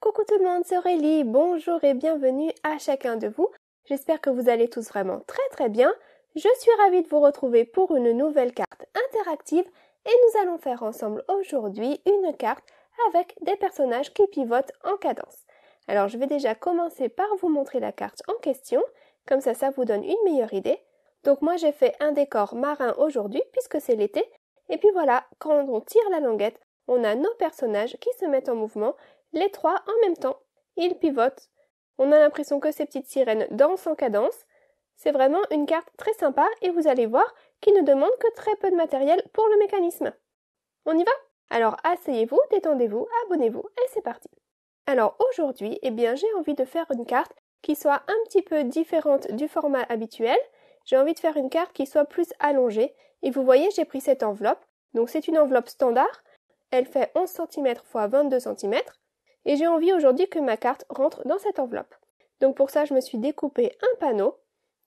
Coucou tout le monde, c'est Aurélie, bonjour et bienvenue à chacun de vous. J'espère que vous allez tous vraiment très très bien. Je suis ravie de vous retrouver pour une nouvelle carte interactive et nous allons faire ensemble aujourd'hui une carte avec des personnages qui pivotent en cadence. Alors je vais déjà commencer par vous montrer la carte en question, comme ça ça vous donne une meilleure idée. Donc moi j'ai fait un décor marin aujourd'hui puisque c'est l'été, et puis voilà, quand on tire la languette, on a nos personnages qui se mettent en mouvement les trois en même temps. Ils pivotent. On a l'impression que ces petites sirènes dansent en cadence. C'est vraiment une carte très sympa et vous allez voir qu'il ne demande que très peu de matériel pour le mécanisme. On y va Alors asseyez-vous, détendez-vous, abonnez-vous et c'est parti. Alors aujourd'hui, eh bien j'ai envie de faire une carte qui soit un petit peu différente du format habituel. J'ai envie de faire une carte qui soit plus allongée et vous voyez, j'ai pris cette enveloppe. Donc c'est une enveloppe standard. Elle fait 11 cm x 22 cm et j'ai envie aujourd'hui que ma carte rentre dans cette enveloppe. Donc pour ça, je me suis découpé un panneau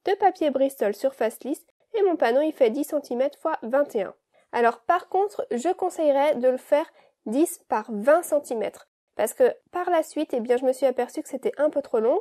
de papier Bristol surface lisse et mon panneau il fait 10 cm x 21. Alors par contre, je conseillerais de le faire 10 par 20 cm parce que par la suite, et eh bien je me suis aperçu que c'était un peu trop long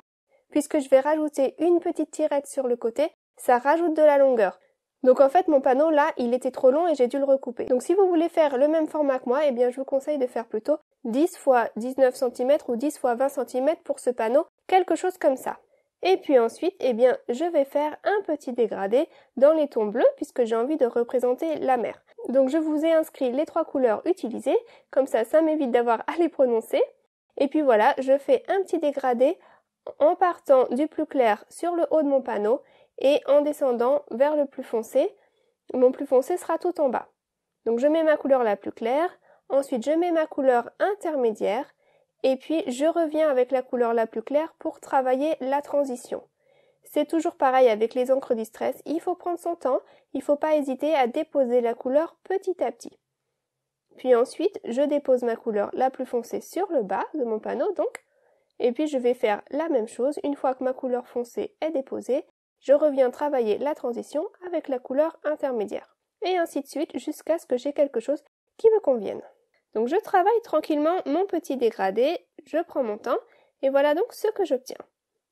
puisque je vais rajouter une petite tirette sur le côté, ça rajoute de la longueur. Donc en fait mon panneau là il était trop long et j'ai dû le recouper. Donc si vous voulez faire le même format que moi, eh bien je vous conseille de faire plutôt 10 x 19 cm ou 10 x 20 cm pour ce panneau, quelque chose comme ça. Et puis ensuite, eh bien, je vais faire un petit dégradé dans les tons bleus puisque j'ai envie de représenter la mer. Donc je vous ai inscrit les trois couleurs utilisées, comme ça ça m'évite d'avoir à les prononcer. Et puis voilà, je fais un petit dégradé en partant du plus clair sur le haut de mon panneau et en descendant vers le plus foncé, mon plus foncé sera tout en bas. Donc je mets ma couleur la plus claire, ensuite je mets ma couleur intermédiaire, et puis je reviens avec la couleur la plus claire pour travailler la transition. C'est toujours pareil avec les encres distress, il faut prendre son temps, il ne faut pas hésiter à déposer la couleur petit à petit. Puis ensuite, je dépose ma couleur la plus foncée sur le bas de mon panneau donc, et puis je vais faire la même chose une fois que ma couleur foncée est déposée, je reviens travailler la transition avec la couleur intermédiaire, et ainsi de suite jusqu'à ce que j'ai quelque chose qui me convienne. Donc je travaille tranquillement mon petit dégradé, je prends mon temps, et voilà donc ce que j'obtiens.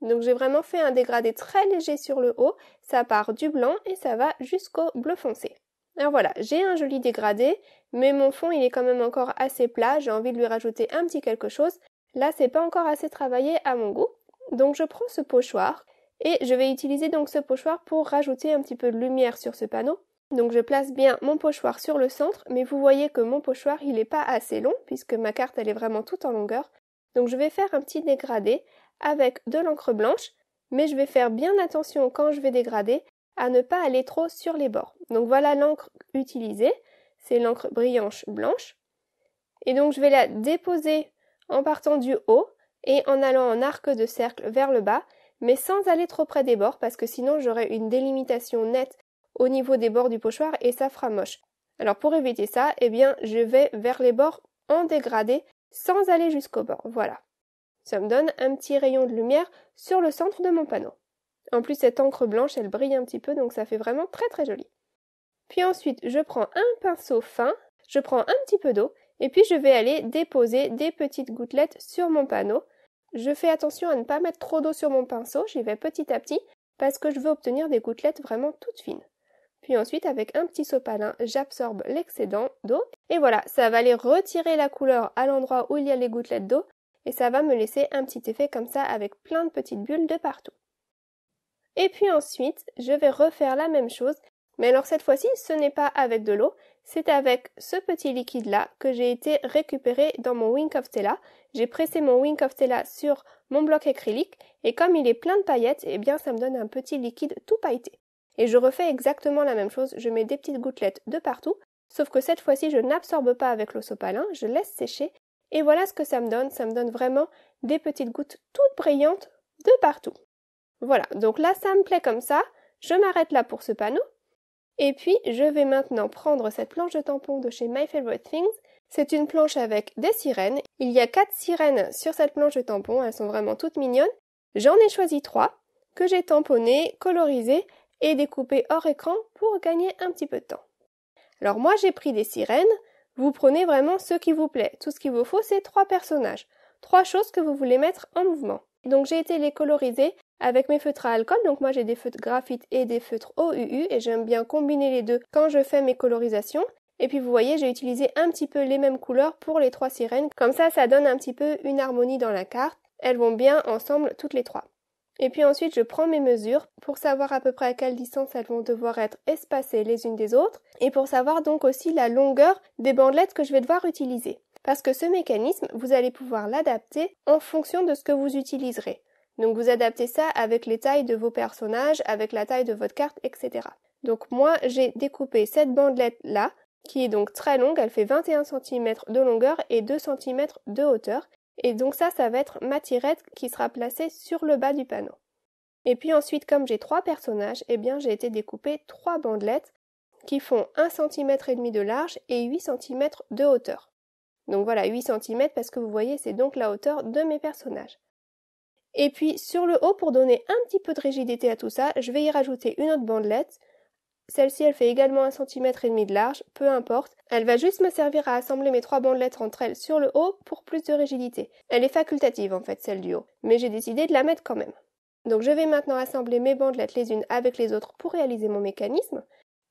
Donc j'ai vraiment fait un dégradé très léger sur le haut, ça part du blanc et ça va jusqu'au bleu foncé. Alors voilà, j'ai un joli dégradé, mais mon fond il est quand même encore assez plat, j'ai envie de lui rajouter un petit quelque chose. Là c'est pas encore assez travaillé à mon goût, donc je prends ce pochoir et je vais utiliser donc ce pochoir pour rajouter un petit peu de lumière sur ce panneau. Donc je place bien mon pochoir sur le centre, mais vous voyez que mon pochoir il n'est pas assez long puisque ma carte elle est vraiment toute en longueur. Donc je vais faire un petit dégradé avec de l'encre blanche, mais je vais faire bien attention quand je vais dégrader à ne pas aller trop sur les bords. Donc voilà l'encre utilisée, c'est l'encre brillante blanche. Et donc je vais la déposer en partant du haut et en allant en arc de cercle vers le bas mais sans aller trop près des bords parce que sinon j'aurai une délimitation nette au niveau des bords du pochoir et ça fera moche. Alors pour éviter ça, eh bien je vais vers les bords en dégradé sans aller jusqu'au bord. Voilà. Ça me donne un petit rayon de lumière sur le centre de mon panneau. En plus cette encre blanche, elle brille un petit peu donc ça fait vraiment très très joli. Puis ensuite, je prends un pinceau fin, je prends un petit peu d'eau et puis je vais aller déposer des petites gouttelettes sur mon panneau je fais attention à ne pas mettre trop d'eau sur mon pinceau, j'y vais petit à petit, parce que je veux obtenir des gouttelettes vraiment toutes fines. Puis ensuite, avec un petit sopalin, j'absorbe l'excédent d'eau. Et voilà, ça va aller retirer la couleur à l'endroit où il y a les gouttelettes d'eau. Et ça va me laisser un petit effet comme ça avec plein de petites bulles de partout. Et puis ensuite, je vais refaire la même chose. Mais alors cette fois-ci, ce n'est pas avec de l'eau, c'est avec ce petit liquide-là que j'ai été récupéré dans mon Wink of Tela. J'ai pressé mon Wink of Tela sur mon bloc acrylique et comme il est plein de paillettes, eh bien ça me donne un petit liquide tout pailleté. Et je refais exactement la même chose, je mets des petites gouttelettes de partout, sauf que cette fois-ci je n'absorbe pas avec l'eau sopalin, je laisse sécher et voilà ce que ça me donne, ça me donne vraiment des petites gouttes toutes brillantes de partout. Voilà, donc là ça me plaît comme ça, je m'arrête là pour ce panneau et puis, je vais maintenant prendre cette planche de tampon de chez My Favorite Things. C'est une planche avec des sirènes. Il y a quatre sirènes sur cette planche de tampon. Elles sont vraiment toutes mignonnes. J'en ai choisi trois que j'ai tamponnées, colorisées et découpées hors écran pour gagner un petit peu de temps. Alors moi, j'ai pris des sirènes. Vous prenez vraiment ce qui vous plaît. Tout ce qu'il vous faut, c'est trois personnages, trois choses que vous voulez mettre en mouvement. Donc j'ai été les coloriser avec mes feutres à alcool. Donc moi j'ai des feutres graphite et des feutres OUU et j'aime bien combiner les deux quand je fais mes colorisations. Et puis vous voyez, j'ai utilisé un petit peu les mêmes couleurs pour les trois sirènes. Comme ça, ça donne un petit peu une harmonie dans la carte. Elles vont bien ensemble toutes les trois. Et puis ensuite, je prends mes mesures pour savoir à peu près à quelle distance elles vont devoir être espacées les unes des autres et pour savoir donc aussi la longueur des bandelettes que je vais devoir utiliser. Parce que ce mécanisme, vous allez pouvoir l'adapter en fonction de ce que vous utiliserez. Donc vous adaptez ça avec les tailles de vos personnages, avec la taille de votre carte, etc. Donc moi j'ai découpé cette bandelette là, qui est donc très longue, elle fait 21 cm de longueur et 2 cm de hauteur. Et donc ça, ça va être ma tirette qui sera placée sur le bas du panneau. Et puis ensuite, comme j'ai trois personnages, eh bien j'ai été découpé trois bandelettes qui font 1 cm et demi de large et 8 cm de hauteur. Donc voilà, 8 cm parce que vous voyez, c'est donc la hauteur de mes personnages. Et puis sur le haut, pour donner un petit peu de rigidité à tout ça, je vais y rajouter une autre bandelette. Celle-ci, elle fait également un centimètre et demi de large, peu importe. Elle va juste me servir à assembler mes trois bandelettes entre elles sur le haut pour plus de rigidité. Elle est facultative en fait, celle du haut, mais j'ai décidé de la mettre quand même. Donc je vais maintenant assembler mes bandelettes les unes avec les autres pour réaliser mon mécanisme.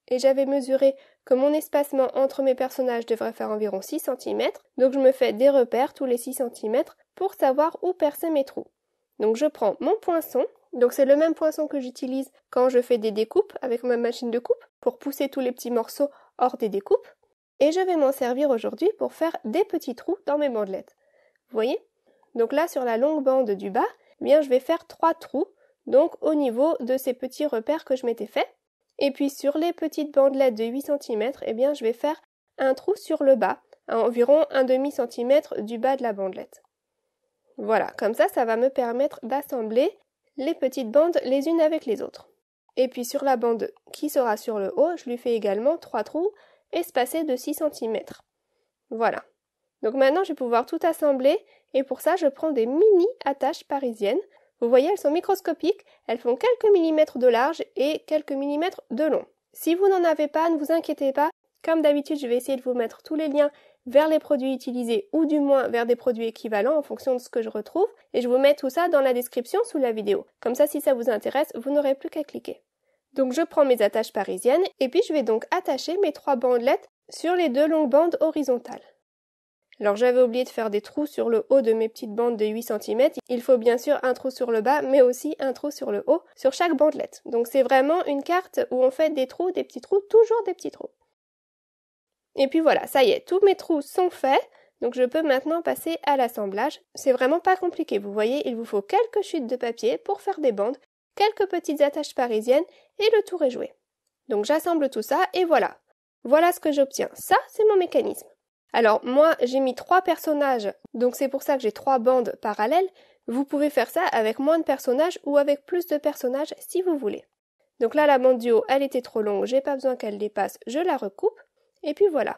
Et j'avais mesuré que mon espacement entre mes personnages devrait faire environ 6 cm, donc je me fais des repères tous les 6 cm pour savoir où percer mes trous. Donc je prends mon poinçon, donc c'est le même poinçon que j'utilise quand je fais des découpes avec ma machine de coupe pour pousser tous les petits morceaux hors des découpes, et je vais m'en servir aujourd'hui pour faire des petits trous dans mes bandelettes. Vous voyez Donc là sur la longue bande du bas, eh bien je vais faire trois trous, donc au niveau de ces petits repères que je m'étais fait. Et puis sur les petites bandelettes de 8 cm, eh bien je vais faire un trou sur le bas, à environ un demi centimètre du bas de la bandelette. Voilà, comme ça, ça va me permettre d'assembler les petites bandes les unes avec les autres. Et puis sur la bande qui sera sur le haut, je lui fais également trois trous espacés de 6 cm. Voilà. Donc maintenant, je vais pouvoir tout assembler et pour ça, je prends des mini attaches parisiennes. Vous voyez, elles sont microscopiques, elles font quelques millimètres de large et quelques millimètres de long. Si vous n'en avez pas, ne vous inquiétez pas. Comme d'habitude, je vais essayer de vous mettre tous les liens vers les produits utilisés ou du moins vers des produits équivalents en fonction de ce que je retrouve et je vous mets tout ça dans la description sous la vidéo. Comme ça si ça vous intéresse, vous n'aurez plus qu'à cliquer. Donc je prends mes attaches parisiennes et puis je vais donc attacher mes trois bandelettes sur les deux longues bandes horizontales. Alors j'avais oublié de faire des trous sur le haut de mes petites bandes de 8 cm. Il faut bien sûr un trou sur le bas, mais aussi un trou sur le haut, sur chaque bandelette. Donc c'est vraiment une carte où on fait des trous, des petits trous, toujours des petits trous. Et puis voilà, ça y est, tous mes trous sont faits, donc je peux maintenant passer à l'assemblage. C'est vraiment pas compliqué, vous voyez, il vous faut quelques chutes de papier pour faire des bandes, quelques petites attaches parisiennes, et le tour est joué. Donc j'assemble tout ça, et voilà. Voilà ce que j'obtiens. Ça, c'est mon mécanisme. Alors moi, j'ai mis trois personnages, donc c'est pour ça que j'ai trois bandes parallèles. Vous pouvez faire ça avec moins de personnages ou avec plus de personnages si vous voulez. Donc là, la bande du haut, elle était trop longue, j'ai pas besoin qu'elle dépasse, je la recoupe. Et puis voilà.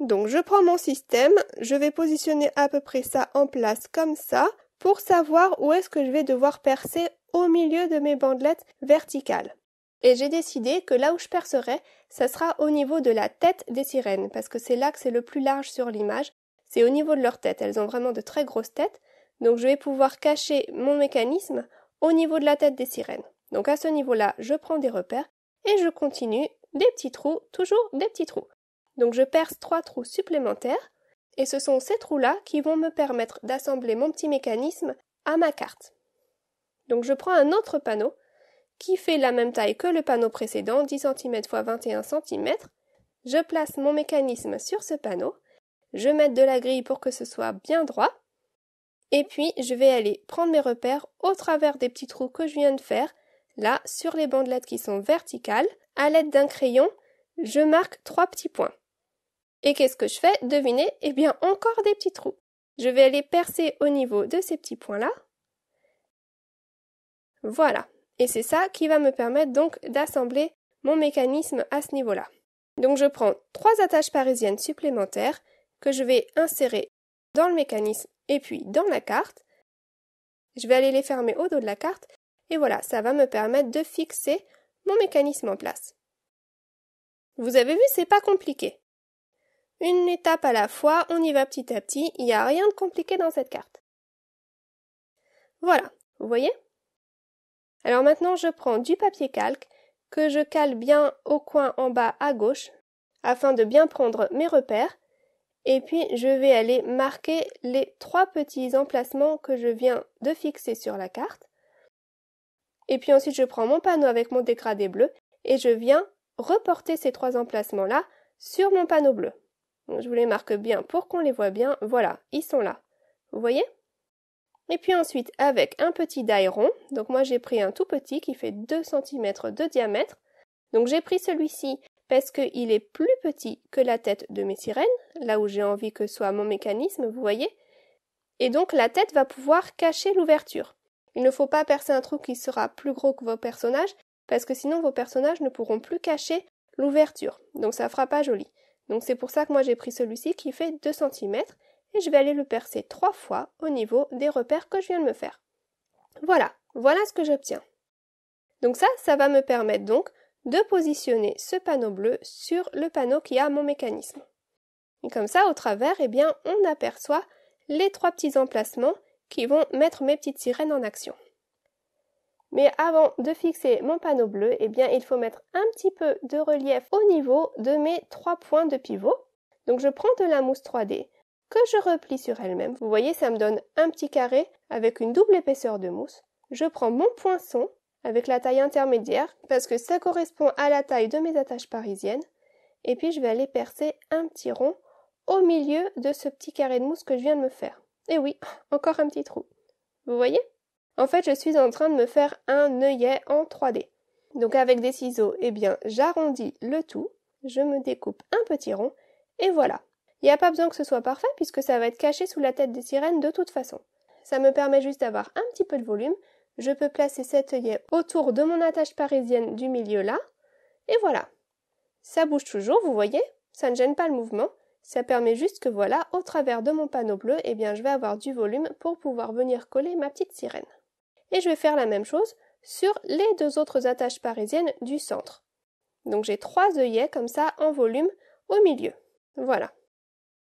Donc je prends mon système, je vais positionner à peu près ça en place comme ça pour savoir où est-ce que je vais devoir percer au milieu de mes bandelettes verticales. Et j'ai décidé que là où je percerai, ça sera au niveau de la tête des sirènes, parce que c'est là que c'est le plus large sur l'image, c'est au niveau de leur tête, elles ont vraiment de très grosses têtes, donc je vais pouvoir cacher mon mécanisme au niveau de la tête des sirènes. Donc à ce niveau-là, je prends des repères et je continue des petits trous, toujours des petits trous. Donc je perce trois trous supplémentaires, et ce sont ces trous-là qui vont me permettre d'assembler mon petit mécanisme à ma carte. Donc je prends un autre panneau, qui fait la même taille que le panneau précédent, 10 cm x 21 cm. Je place mon mécanisme sur ce panneau, je mets de la grille pour que ce soit bien droit, et puis je vais aller prendre mes repères au travers des petits trous que je viens de faire, là sur les bandelettes qui sont verticales. À l'aide d'un crayon, je marque trois petits points. Et qu'est-ce que je fais Devinez, eh bien encore des petits trous. Je vais aller percer au niveau de ces petits points-là. Voilà. Et c'est ça qui va me permettre donc d'assembler mon mécanisme à ce niveau-là. Donc je prends trois attaches parisiennes supplémentaires que je vais insérer dans le mécanisme et puis dans la carte. Je vais aller les fermer au dos de la carte et voilà, ça va me permettre de fixer mon mécanisme en place. Vous avez vu, c'est pas compliqué. Une étape à la fois, on y va petit à petit, il n'y a rien de compliqué dans cette carte. Voilà, vous voyez Alors maintenant je prends du papier calque que je cale bien au coin en bas à gauche afin de bien prendre mes repères et puis je vais aller marquer les trois petits emplacements que je viens de fixer sur la carte. Et puis ensuite je prends mon panneau avec mon dégradé bleu et je viens reporter ces trois emplacements là sur mon panneau bleu. Je vous les marque bien pour qu'on les voit bien. Voilà, ils sont là. Vous voyez Et puis ensuite, avec un petit die donc moi j'ai pris un tout petit qui fait 2 cm de diamètre. Donc j'ai pris celui-ci parce qu'il est plus petit que la tête de mes sirènes, là où j'ai envie que soit mon mécanisme, vous voyez. Et donc la tête va pouvoir cacher l'ouverture. Il ne faut pas percer un trou qui sera plus gros que vos personnages, parce que sinon vos personnages ne pourront plus cacher l'ouverture. Donc ça ne fera pas joli. Donc c'est pour ça que moi j'ai pris celui-ci qui fait 2 cm et je vais aller le percer trois fois au niveau des repères que je viens de me faire. Voilà, voilà ce que j'obtiens. Donc ça, ça va me permettre donc de positionner ce panneau bleu sur le panneau qui a mon mécanisme. Et comme ça, au travers, eh bien, on aperçoit les trois petits emplacements qui vont mettre mes petites sirènes en action. Mais avant de fixer mon panneau bleu, eh bien, il faut mettre un petit peu de relief au niveau de mes trois points de pivot. Donc je prends de la mousse 3D que je replie sur elle-même. Vous voyez, ça me donne un petit carré avec une double épaisseur de mousse. Je prends mon poinçon avec la taille intermédiaire parce que ça correspond à la taille de mes attaches parisiennes. Et puis je vais aller percer un petit rond au milieu de ce petit carré de mousse que je viens de me faire. Et oui, encore un petit trou. Vous voyez en fait, je suis en train de me faire un œillet en 3D. Donc avec des ciseaux, eh bien, j'arrondis le tout, je me découpe un petit rond, et voilà. Il n'y a pas besoin que ce soit parfait puisque ça va être caché sous la tête des sirènes de toute façon. Ça me permet juste d'avoir un petit peu de volume. Je peux placer cet œillet autour de mon attache parisienne du milieu là, et voilà. Ça bouge toujours, vous voyez Ça ne gêne pas le mouvement. Ça permet juste que voilà, au travers de mon panneau bleu, eh bien, je vais avoir du volume pour pouvoir venir coller ma petite sirène et je vais faire la même chose sur les deux autres attaches parisiennes du centre. Donc j'ai trois œillets comme ça en volume au milieu. Voilà.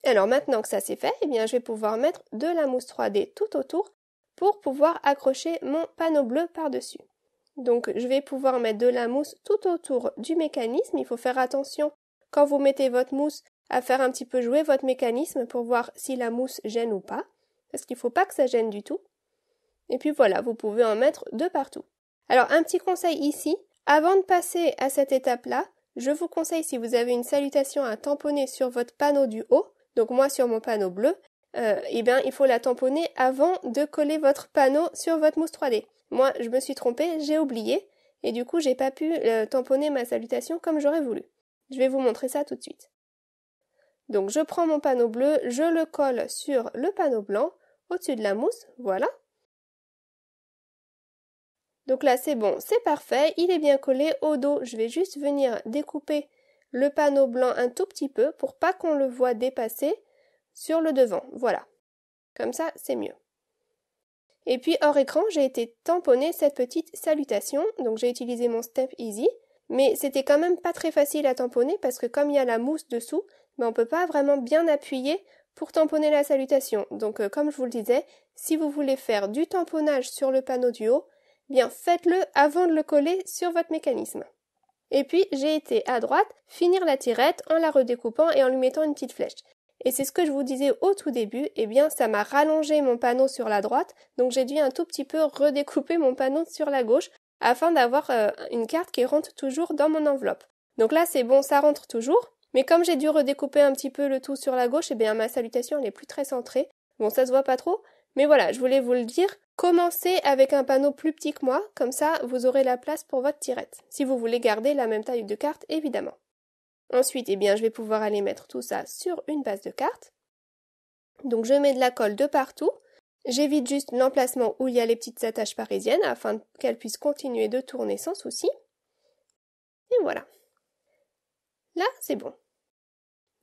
Alors maintenant que ça c'est fait, eh bien je vais pouvoir mettre de la mousse 3D tout autour pour pouvoir accrocher mon panneau bleu par-dessus. Donc je vais pouvoir mettre de la mousse tout autour du mécanisme. Il faut faire attention quand vous mettez votre mousse à faire un petit peu jouer votre mécanisme pour voir si la mousse gêne ou pas. Parce qu'il ne faut pas que ça gêne du tout. Et puis voilà, vous pouvez en mettre de partout. Alors un petit conseil ici, avant de passer à cette étape-là, je vous conseille si vous avez une salutation à tamponner sur votre panneau du haut, donc moi sur mon panneau bleu, euh, eh bien il faut la tamponner avant de coller votre panneau sur votre mousse 3D. Moi je me suis trompée, j'ai oublié, et du coup j'ai pas pu euh, tamponner ma salutation comme j'aurais voulu. Je vais vous montrer ça tout de suite. Donc je prends mon panneau bleu, je le colle sur le panneau blanc, au-dessus de la mousse, voilà, donc là, c'est bon, c'est parfait, il est bien collé au dos. Je vais juste venir découper le panneau blanc un tout petit peu pour pas qu'on le voit dépasser sur le devant. Voilà. Comme ça, c'est mieux. Et puis hors écran, j'ai été tamponner cette petite salutation. Donc j'ai utilisé mon Step Easy, mais c'était quand même pas très facile à tamponner parce que comme il y a la mousse dessous, on ben, on peut pas vraiment bien appuyer pour tamponner la salutation. Donc euh, comme je vous le disais, si vous voulez faire du tamponnage sur le panneau du haut, bien faites-le avant de le coller sur votre mécanisme. Et puis j'ai été à droite finir la tirette en la redécoupant et en lui mettant une petite flèche. Et c'est ce que je vous disais au tout début, eh bien ça m'a rallongé mon panneau sur la droite, donc j'ai dû un tout petit peu redécouper mon panneau sur la gauche afin d'avoir euh, une carte qui rentre toujours dans mon enveloppe. Donc là c'est bon, ça rentre toujours, mais comme j'ai dû redécouper un petit peu le tout sur la gauche, eh bien ma salutation elle est plus très centrée. Bon ça se voit pas trop, mais voilà, je voulais vous le dire, Commencez avec un panneau plus petit que moi, comme ça vous aurez la place pour votre tirette, si vous voulez garder la même taille de carte évidemment. Ensuite, eh bien, je vais pouvoir aller mettre tout ça sur une base de carte. Donc je mets de la colle de partout. J'évite juste l'emplacement où il y a les petites attaches parisiennes afin qu'elles puissent continuer de tourner sans souci. Et voilà. Là, c'est bon.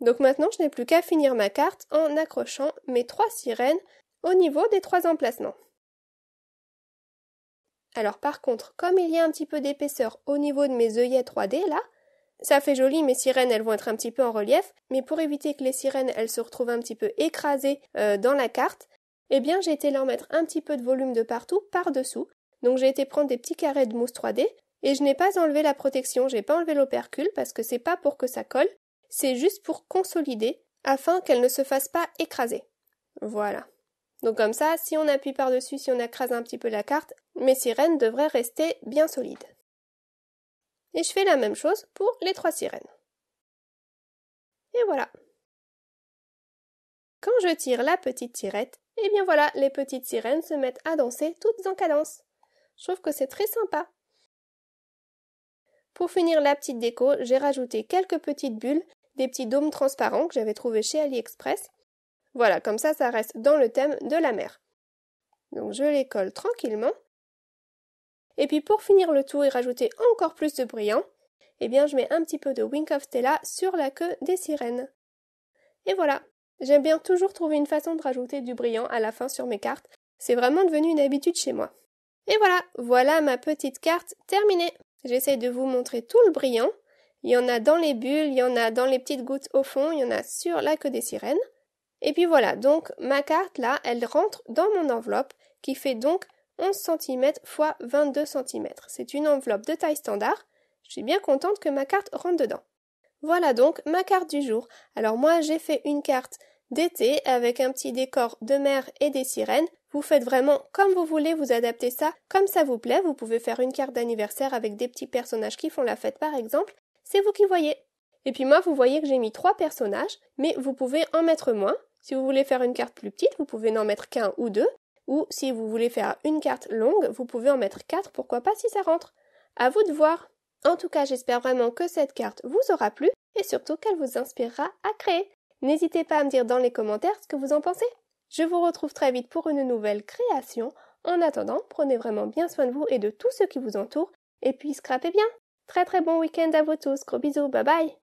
Donc maintenant, je n'ai plus qu'à finir ma carte en accrochant mes trois sirènes au niveau des trois emplacements. Alors par contre, comme il y a un petit peu d'épaisseur au niveau de mes œillets 3D là, ça fait joli, mes sirènes elles vont être un petit peu en relief, mais pour éviter que les sirènes elles se retrouvent un petit peu écrasées euh, dans la carte, eh bien j'ai été leur mettre un petit peu de volume de partout par-dessous. Donc j'ai été prendre des petits carrés de mousse 3D et je n'ai pas enlevé la protection, j'ai pas enlevé l'opercule parce que c'est pas pour que ça colle, c'est juste pour consolider afin qu'elle ne se fasse pas écraser. Voilà. Donc comme ça, si on appuie par-dessus, si on écrase un petit peu la carte, mes sirènes devraient rester bien solides. Et je fais la même chose pour les trois sirènes. Et voilà. Quand je tire la petite tirette, et eh bien voilà, les petites sirènes se mettent à danser toutes en cadence. Je trouve que c'est très sympa. Pour finir la petite déco, j'ai rajouté quelques petites bulles, des petits dômes transparents que j'avais trouvés chez AliExpress. Voilà, comme ça, ça reste dans le thème de la mer. Donc je les colle tranquillement et puis pour finir le tout et rajouter encore plus de brillant, hein, eh bien je mets un petit peu de Wink of Stella sur la queue des sirènes. Et voilà, j'aime bien toujours trouver une façon de rajouter du brillant à la fin sur mes cartes, c'est vraiment devenu une habitude chez moi. Et voilà, voilà ma petite carte terminée. J'essaie de vous montrer tout le brillant. Il y en a dans les bulles, il y en a dans les petites gouttes au fond, il y en a sur la queue des sirènes. Et puis voilà, donc ma carte là, elle rentre dans mon enveloppe qui fait donc 11 cm x 22 cm. C'est une enveloppe de taille standard. Je suis bien contente que ma carte rentre dedans. Voilà donc ma carte du jour. Alors moi j'ai fait une carte d'été avec un petit décor de mer et des sirènes. Vous faites vraiment comme vous voulez, vous adaptez ça comme ça vous plaît. Vous pouvez faire une carte d'anniversaire avec des petits personnages qui font la fête par exemple. C'est vous qui voyez. Et puis moi vous voyez que j'ai mis trois personnages, mais vous pouvez en mettre moins. Si vous voulez faire une carte plus petite, vous pouvez n'en mettre qu'un ou deux. Ou si vous voulez faire une carte longue, vous pouvez en mettre quatre, pourquoi pas si ça rentre. À vous de voir. En tout cas, j'espère vraiment que cette carte vous aura plu et surtout qu'elle vous inspirera à créer. N'hésitez pas à me dire dans les commentaires ce que vous en pensez. Je vous retrouve très vite pour une nouvelle création. En attendant, prenez vraiment bien soin de vous et de tous ceux qui vous entourent et puis scrapez bien. Très très bon week-end à vous tous. Gros bisous, bye bye